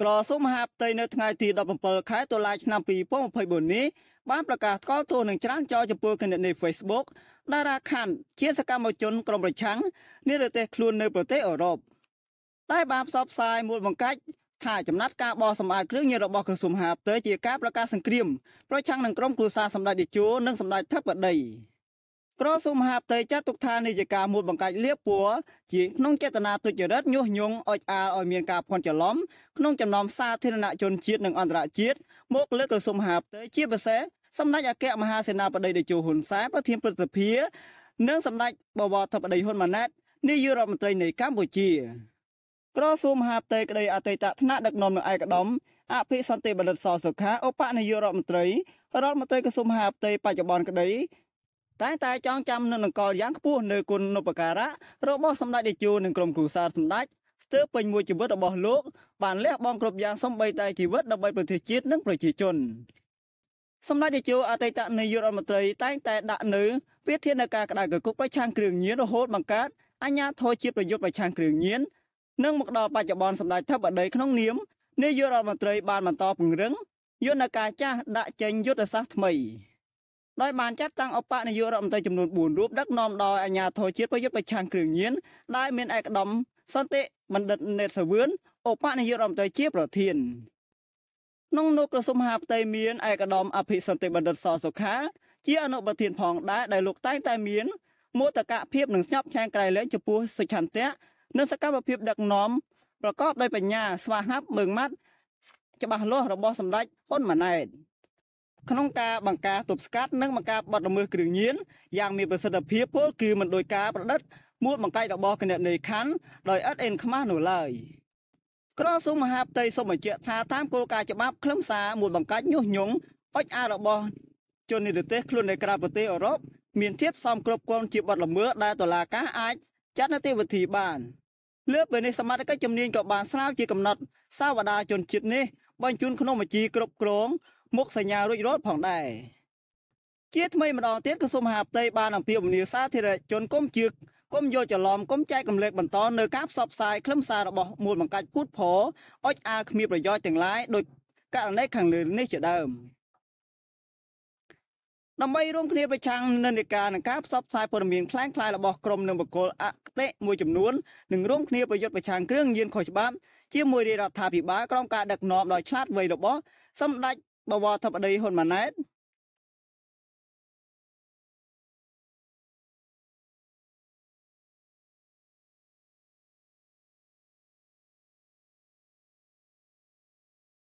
ក្រសួងមហាផ្ទៃនៅថ្ងៃទី17ខែតុលាឆ្នាំ2024នេះបានប្រកាសថ្កោលទោសនឹងច្រានចោលចំពោះគណនី Facebook តារាខាន់ជាសកម្មជន ក្រុមប្រឆាំងនៃប្រទេសខ្លួននៅប្រទេសអឺរ៉ុបដែលបានផ្សព្វផ្សាយមូលបង្កាច់ថាចំណាត់ការបោះសម្អាតគ្រឿងញៀនរបស់ក្រសួងមហាផ្ទៃជាការប្រកាសសង្គ្រាមប្រឆាំងនឹងក្រុមគ្រួសារសម្ដេចតេជោនិងសម្ដេចធិបតីក្រសួងមហាផ្ទៃចាត់ទុកថានេះជាការមួលបង្កាច់លៀបពួរជាក្នុងចេតនាទុច្ចរិតញុះញង់អុចអាលឲ្យមានការភ័ន្តច្រឡំក្នុងចំណោមសាធារណជនជាតិនិងអន្តរជាតិមកលើក្រសួងមហាផ្ទៃជាពិសេសសម្ដេចអគ្គមហាសេនាបតីតេជោហ៊ុនសែនប្រធានព្រឹទ្ធសភានិងសម្ដេចបវរធិបតីហ៊ុនម៉ាណែតនាយករដ្ឋមន្ត្រីនៃកម្ពុជាក្រសួងមហាផ្ទៃក្តីអតីតថ្នាក់ដឹកនាំនៅឯកឧត្តមអភិសន្តិបណ្ឌិតសសុខាឧបនាយករដ្ឋមន្ត្រីរដ្ឋមន្ត្រីក្រសួងមហាផ្ទៃបច្ចុប្បន្នក្តីតែតែចងចាំនៅនគរយ៉ាងខ្ពស់នៅគុណឧបការៈរបស់សម្ដេចតេជោនិងក្រុមគ្រួសារសម្ដេចស្ទើរពេញមួយជីវិតរបស់លោកបានលះបង់គ្រប់យ៉ាងសម្បីតែជីវិតដើម្បីប្រទេសជាតិនិងប្រជាជនសម្ដេចតេជោអតីតនាយករដ្ឋមន្ត្រីតែងតែដាក់នៅពាធានាការក្តៅគគុកប្រឆាំងគ្រឿងញៀនរហូតបង្កើតអញ្ញាធរជាតិប្រយុទ្ធប្រឆាំងគ្រឿងញៀននិងមកដល់បច្ចុប្បន្នសម្ដេចថបដីក្នុងនាមនាយករដ្ឋមន្ត្រីបានបន្តពង្រឹងយន្តការចាស់ដាក់ចេញយុទ្ធសាស្ត្រថ្មីដោយបានចាត់តាំងអបនាយករដ្ឋមន្ត្រីចំនួន4រូបដឹកនាំដោយអាជ្ញាធរជាតិប្រយុទ្ធប្រឆាំងគ្រឿងញៀនដែលមានឯកឧត្តមសន្តិបណ្ឌិតនេតសាវឿនអបនាយករដ្ឋមន្ត្រីជាប្រធានក្នុងនោះក្រសួងមហាផ្ទៃមានឯកឧត្តមអភិសន្តិបណ្ឌិតសសុខាជាអនុប្រធានផងដែរដែលលោកតែងតែមានមោទកភាពនិងស្ញប់ឆ្ងាញ់ក្រៃលែងចំពោះសិឆន្ទៈនិងសកម្មភាពដឹកនាំ ប្រកបដោយបញ្ញាស្វាហាប់មើងម៉ាត់ច្បាស់លាស់របស់សម្ដេចហ៊ុនម៉ាណែត។ក្នុងការបង្ការទប់ស្កាត់និងបង្ការបទល្មើសគ្រឿងញៀនយ៉ាងមានប្រសិទ្ធភាពពលគឺមិនដោយការប្រឌិតមួលបង្កាច់របស់គណនេយ្យខណ្ឌដោយឥតអេនខ្មាស់នោះឡើយក្រសួងមហាផ្ទៃសូមបញ្ជាក់ថាតាមគោលការណ៍ច្បាប់ខ្លឹមសារមួយបង្កាច់ញុះញង់អុចអារបស់ជននិរទេសខ្លួននៅក្រៅប្រទេសអឺរ៉ុបមានធៀបសមគ្រប់គ្រងជាបទល្មើសដែលតុលាការអាចចាត់នីតិវិធីបានលើពេលនេះសមាជិកជំនាញក៏បានស្រាវជាកំណត់សាវតាជនជាតិនេះបញ្ជូនក្នុងបញ្ជីគ្រប់គ្រងមុខសញ្ញារួចរាល់ផងដែរជាថ្មីម្ដងទៀតក្រសួងមហាផ្ទៃបានអំពាវនាវសាធារណជនកុំជឿកុំយល់ច្រឡំកុំចែករំលែកបន្តនៅការផ្សព្វផ្សាយខ្លឹមសាររបស់មូលបង្កាច់ភូតផអុចអាលគ្មានប្រយោជន៍ទាំងឡាយដោយករណីខាងលើនេះជាដើមដើម្បីរួមគ្នាប្រឆាំងនិន្នាការនិងការផ្សព្វផ្សាយព័ត៌មានខ្លាំងខ្លាយរបស់ក្រុមនិងបុគ្គលអគតិមួយចំនួននិងរួមគ្នាប្រយុទ្ធប្រឆាំងគ្រឿងញៀនខុសច្បាប់ជាមួយរាជរដ្ឋាភិបាលក្រោមការដឹកនាំដោយឆ្លាតវៃរបស់សម្ដេចបវរធិបតីហ៊ុនម៉ាណែត